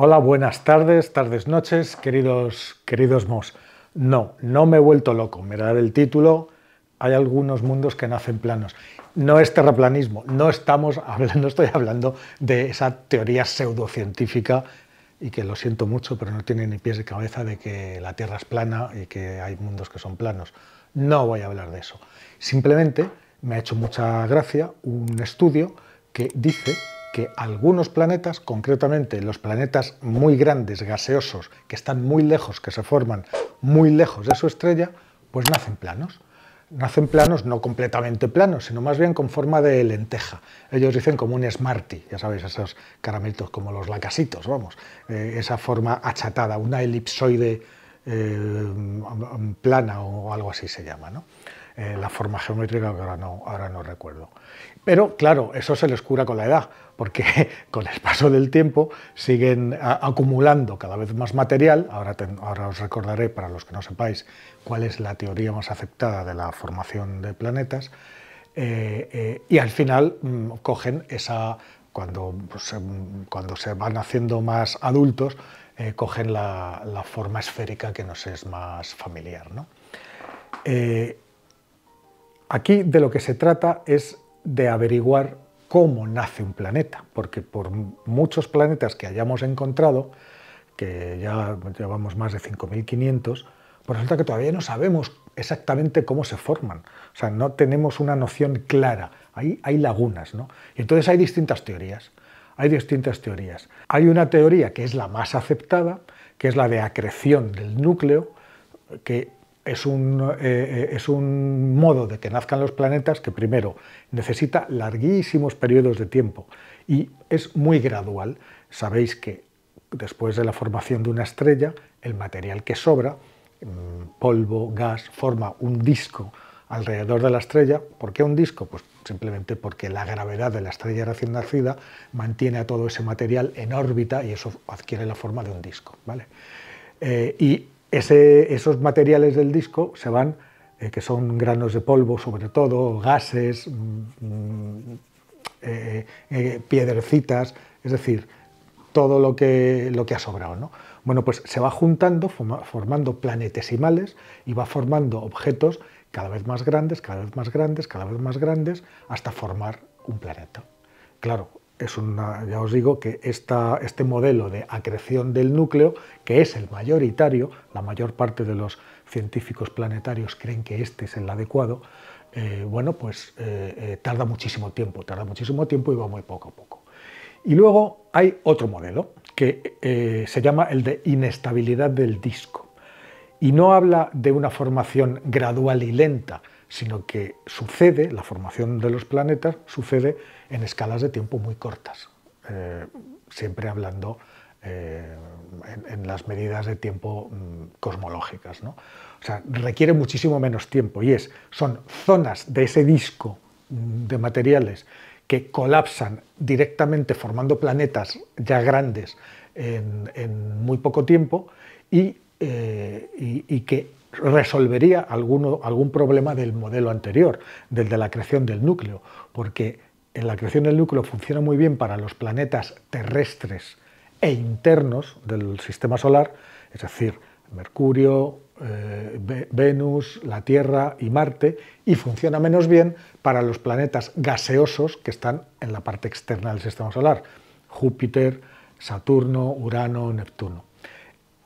Hola, buenas tardes, tardes, noches, queridos, queridos mos. No, no me he vuelto loco. Mirad el título, hay algunos mundos que nacen planos. No es terraplanismo, no estamos hablando, no estoy hablando de esa teoría pseudocientífica y que lo siento mucho, pero no tiene ni pies de cabeza de que la Tierra es plana y que hay mundos que son planos. No voy a hablar de eso. Simplemente me ha hecho mucha gracia un estudio que dice que algunos planetas, concretamente los planetas muy grandes, gaseosos, que están muy lejos, que se forman muy lejos de su estrella, pues nacen planos. Nacen planos, no completamente planos, sino más bien con forma de lenteja. Ellos dicen como un Smarty, ya sabéis, esos caramelitos como los lacasitos, vamos, eh, esa forma achatada, una elipsoide eh, plana o algo así se llama, ¿no? Eh, la forma geométrica que ahora no, ahora no recuerdo. Pero claro, eso se les cura con la edad, porque con el paso del tiempo siguen acumulando cada vez más material. Ahora, os recordaré, para los que no sepáis, cuál es la teoría más aceptada de la formación de planetas. Eh, eh, y al final mm, cogen esa, cuando, cuando se van haciendo más adultos, eh, cogen la, forma esférica que nos es más familiar. aquí de lo que se trata es de averiguar cómo nace un planeta, porque por muchos planetas que hayamos encontrado, que ya llevamos más de 5.500, pues resulta que todavía no sabemos exactamente cómo se forman. O sea, no tenemos una noción clara. ahí hay lagunas, ¿no? Y entonces hay distintas teorías. Hay distintas teorías. Hay una teoría que es la más aceptada, que es la de acreción del núcleo, que es un, eh, eh, es un modo de que nazcan los planetas que primero necesita larguísimos periodos de tiempo y es muy gradual. Sabéis que después de la formación de una estrella, el material que sobra, mm, polvo, gas, forma un disco alrededor de la estrella. ¿Por qué un disco? Pues simplemente porque la gravedad de la estrella recién nacida mantiene a todo ese material en órbita y eso adquiere la forma de un disco. ¿vale? Eh, y esos materiales del disco se van, eh, que son granos de polvo sobre todo, gases, mm, mm, eh, eh, piedrecitas, es decir, todo lo que, lo que ha sobrado. ¿no? Bueno, pues se va juntando, formando planetesimales y va formando objetos cada vez más grandes, cada vez más grandes, cada vez más grandes, hasta formar un planeta. Claro, es ya os digo que este modelo de acreción del núcleo, que es el mayoritario, la mayor parte de los científicos planetarios creen que este es el adecuado, eh, bueno, pues eh, eh, tarda muchísimo tiempo, tarda muchísimo tiempo y va muy poco a poco. Y luego hay otro modelo que se llama el de inestabilidad del disco. Y no habla de una formación gradual y lenta, sino que sucede, la formación de los planetas sucede en escalas de tiempo muy cortas, eh, siempre hablando eh, en, las medidas de tiempo mm, cosmológicas. ¿no? O sea, requiere muchísimo menos tiempo y es, son zonas de ese disco mm, de materiales que colapsan directamente formando planetas ya grandes en, muy poco tiempo y eh, que resolvería alguno, algún problema del modelo anterior, del de la creación del núcleo, porque en la creación del núcleo funciona muy bien para los planetas terrestres e internos del sistema solar, es decir, Mercurio, eh, Venus, la Tierra y Marte, y funciona menos bien para los planetas gaseosos que están en la parte externa del sistema solar, Júpiter, Saturno, Urano, Neptuno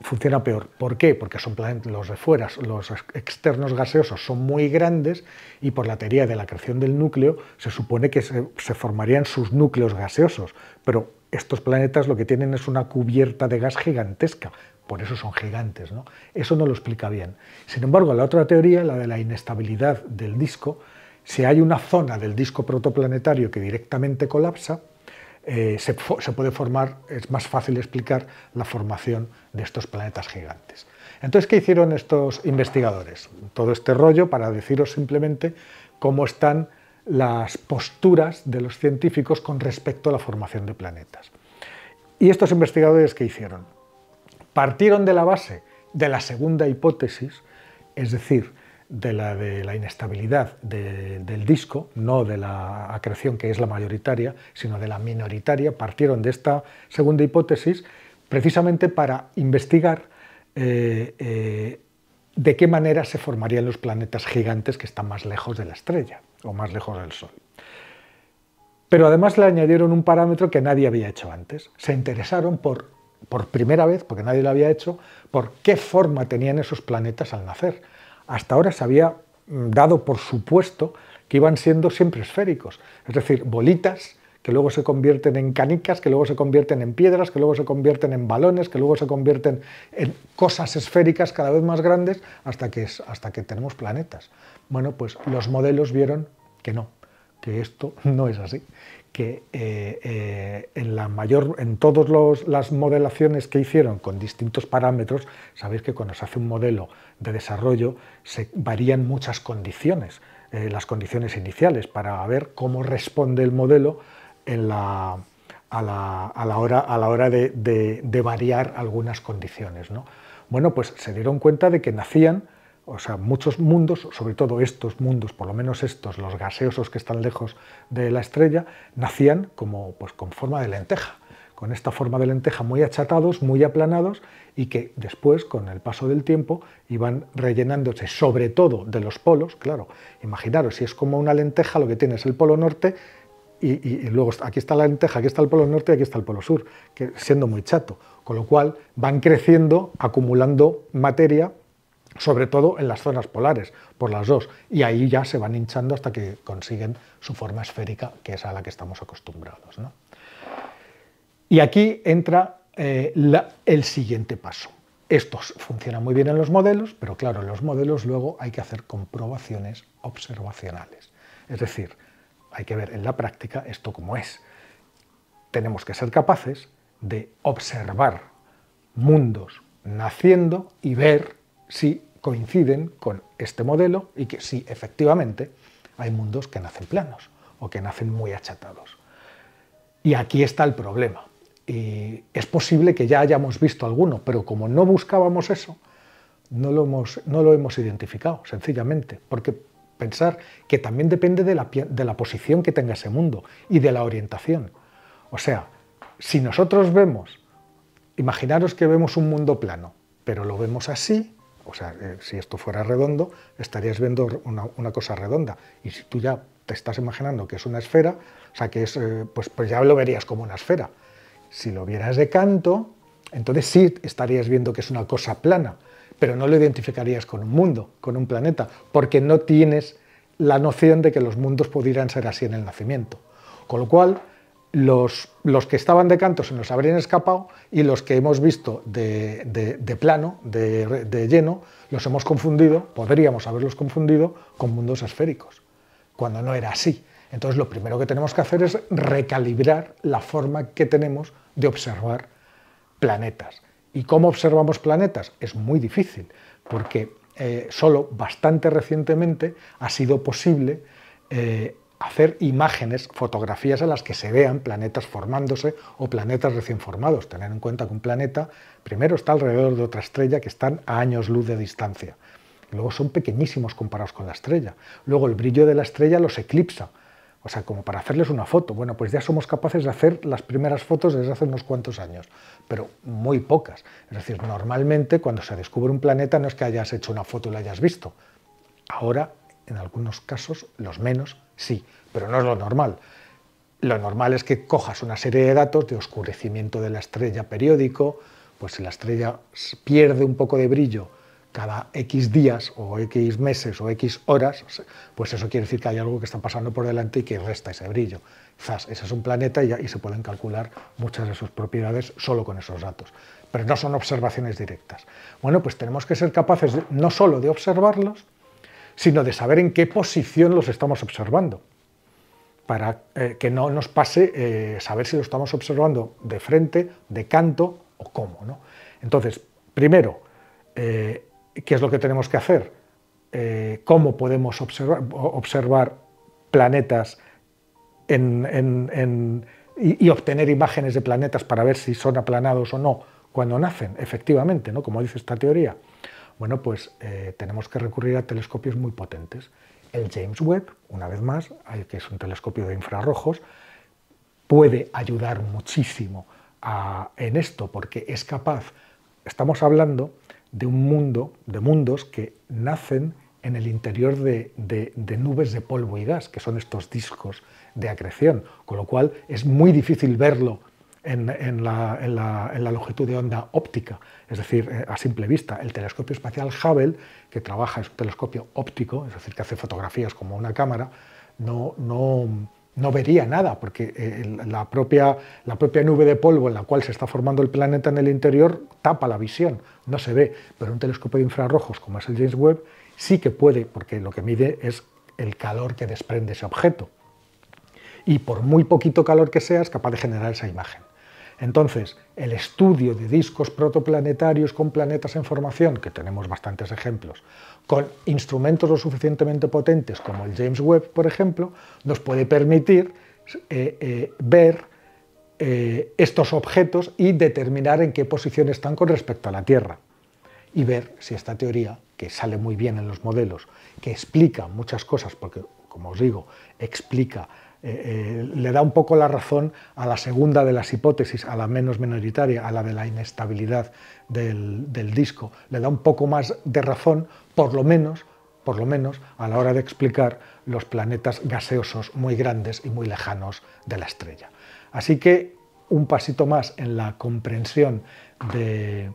funciona peor. ¿Por qué? Porque son los de fuera, los externos gaseosos son muy grandes y por la teoría de la creación del núcleo se supone que se, formarían sus núcleos gaseosos, pero estos planetas lo que tienen es una cubierta de gas gigantesca, por eso son gigantes, ¿no? Eso no lo explica bien. Sin embargo, la otra teoría, la de la inestabilidad del disco, si hay una zona del disco protoplanetario que directamente colapsa, eh, se, puede formar, es más fácil explicar la formación de estos planetas gigantes. Entonces, ¿qué hicieron estos investigadores? Todo este rollo para deciros simplemente cómo están las posturas de los científicos con respecto a la formación de planetas. ¿Y estos investigadores qué hicieron? Partieron de la base de la segunda hipótesis, es decir, de la de la inestabilidad del disco, no de la acreción que es la mayoritaria, sino de la minoritaria, partieron de esta segunda hipótesis precisamente para investigar eh, eh, de qué manera se formarían los planetas gigantes que están más lejos de la estrella o más lejos del Sol. Pero además le añadieron un parámetro que nadie había hecho antes. Se interesaron por, por primera vez, porque nadie lo había hecho, por qué forma tenían esos planetas al nacer hasta ahora se había mm, dado por supuesto que iban siendo siempre esféricos, es decir, bolitas que luego se convierten en canicas, que luego se convierten en piedras, que luego se convierten en balones, que luego se convierten en cosas esféricas cada vez más grandes hasta que, hasta que tenemos planetas. Bueno, pues los modelos vieron que no, que esto no es así que eh, eh, en, la mayor, en todas las modelaciones que hicieron con distintos parámetros, sabéis que cuando se hace un modelo de desarrollo se varían muchas condiciones, eh, las condiciones iniciales, para ver cómo responde el modelo a, la, hora, de, de variar algunas condiciones. ¿no? Bueno, pues se dieron cuenta de que nacían o sea, muchos mundos, sobre todo estos mundos, por lo menos estos, los gaseosos que están lejos de la estrella, nacían como, pues, con forma de lenteja, con esta forma de lenteja muy achatados, muy aplanados y que después, con el paso del tiempo, iban rellenándose sobre todo de los polos, claro, imaginaros, si es como una lenteja, lo que tiene es el polo norte y, luego aquí está la lenteja, aquí está el polo norte y aquí está el polo sur, que, siendo muy chato, con lo cual van creciendo, acumulando materia sobre todo en las zonas polares, por las dos, y ahí ya se van hinchando hasta que consiguen su forma esférica, que es a la que estamos acostumbrados. Y aquí entra eh, el siguiente paso. Esto funciona muy bien en los modelos, pero claro, en los modelos luego hay que hacer comprobaciones observacionales. Es decir, hay que ver en la práctica esto como es. Tenemos que ser capaces de observar mundos naciendo y ver si coinciden con este modelo y que si efectivamente hay mundos que nacen planos o que nacen muy achatados. Y aquí está el problema. es posible que ya hayamos visto alguno, pero como no buscábamos eso, no lo hemos, identificado, sencillamente, porque pensar que también depende de la, de la posición que tenga ese mundo y de la orientación. O sea, si nosotros vemos, imaginaros que vemos un mundo plano, pero lo vemos así, o sea, eh, si esto fuera redondo, estarías viendo una, cosa redonda. Y si tú ya te estás imaginando que es una esfera, o sea, que eh, pues, pues ya lo verías como una esfera. Si lo vieras de canto, entonces sí estarías viendo que es una cosa plana, pero no lo identificarías con un mundo, con un planeta, porque no tienes la noción de que los mundos pudieran ser así en el nacimiento. Con lo cual, los, los, que estaban de canto se nos habrían escapado y los que hemos visto de, plano, de, lleno, los hemos confundido, podríamos haberlos confundido con mundos esféricos, cuando no era así. Entonces lo primero que tenemos que hacer es recalibrar la forma que tenemos de observar planetas. ¿Y cómo observamos planetas? Es muy difícil, porque eh, solo bastante recientemente ha sido posible eh, hacer imágenes, fotografías a las que se vean planetas formándose o planetas recién formados. Tener en cuenta que un planeta primero está alrededor de otra estrella que están a años luz de distancia. luego son pequeñísimos comparados con la estrella. Luego el brillo de la estrella los eclipsa. O sea, como para hacerles una foto. Bueno, pues ya somos capaces de hacer las primeras fotos desde hace unos cuantos años, pero muy pocas. Es decir, normalmente cuando se descubre un planeta no es que hayas hecho una foto y la hayas visto. Ahora en algunos casos, los menos, sí, pero no es lo normal. Lo normal es que cojas una serie de datos de oscurecimiento de la estrella periódico, pues si la estrella pierde un poco de brillo cada X días o X meses o X horas, pues eso quiere decir que hay algo que está pasando por delante y que resta ese brillo. Quizás ese es un planeta y, se pueden calcular muchas de sus propiedades solo con esos datos, pero no son observaciones directas. Bueno, pues tenemos que ser capaces no solo de observarlos, sino de saber en qué posición los estamos observando, para eh, que no nos pase eh, saber si lo estamos observando de frente, de canto o cómo. ¿no? Entonces, primero, eh, ¿qué es lo que tenemos que hacer? ¿Cómo podemos observar, planetas y, y obtener imágenes de planetas para ver si son aplanados o no cuando nacen, efectivamente, ¿no? como dice esta teoría? Bueno, pues eh, tenemos que recurrir a telescopios muy potentes. El James Webb, una vez más, que es un telescopio de infrarrojos, puede ayudar muchísimo en esto porque es capaz, estamos hablando de un mundo, de mundos que nacen en el interior de, nubes de polvo y gas, que son estos discos de acreción, con lo cual es muy difícil verlo en, la, longitud de onda óptica, es decir, eh, a simple vista. El telescopio espacial Hubble, que trabaja, es un telescopio óptico, es decir, que hace fotografías como una cámara, no, no, vería nada, porque eh, la, propia, la propia nube de polvo en la cual se está formando el planeta en el interior tapa la visión, no se ve, pero un telescopio de infrarrojos como es el James Webb sí que puede, porque lo que mide es el calor que desprende ese objeto. Y por muy poquito calor que sea, es capaz de generar esa imagen. Entonces, el estudio de discos protoplanetarios con planetas en formación, que tenemos bastantes ejemplos, con instrumentos lo suficientemente potentes como el James Webb, por ejemplo, nos puede permitir eh, eh, ver eh, estos objetos y determinar en qué posición están con respecto a la Tierra. Y ver si esta teoría, que sale muy bien en los modelos, que explica muchas cosas, porque, como os digo, explica eh, eh, le da un poco la razón a la segunda de las hipótesis, a la menos minoritaria, a la de la inestabilidad del, del, disco. Le da un poco más de razón, por lo menos, por lo menos, a la hora de explicar los planetas gaseosos muy grandes y muy lejanos de la estrella. Así que un pasito más en la comprensión de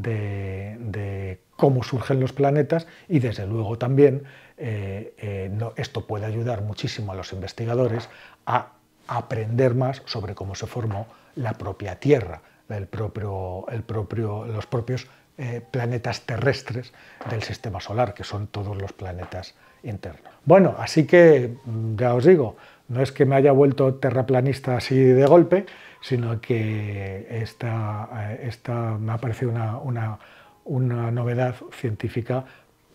de, cómo surgen los planetas y desde luego también eh, eh, esto puede ayudar muchísimo a los investigadores a aprender más sobre cómo se formó la propia Tierra, propio, los propios eh, planetas terrestres del sistema solar, que son todos los planetas internos. Bueno, así que mm, ya os digo, no es que me haya vuelto terraplanista así de golpe, sino que eh, esta, me ha parecido una, novedad científica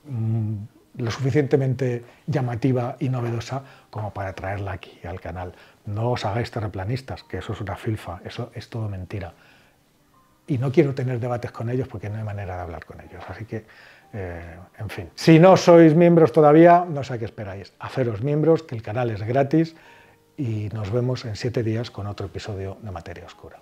mm, lo suficientemente llamativa y novedosa como para traerla aquí al canal. No os hagáis terraplanistas, que eso es una filfa, eso es todo mentira. Y no quiero tener debates con ellos porque no hay manera de hablar con ellos. Así que eh, en fin. Si no sois miembros todavía, no sé a qué esperáis. Haceros miembros, que el canal es gratis y nos vemos en siete días con otro episodio de Materia Oscura.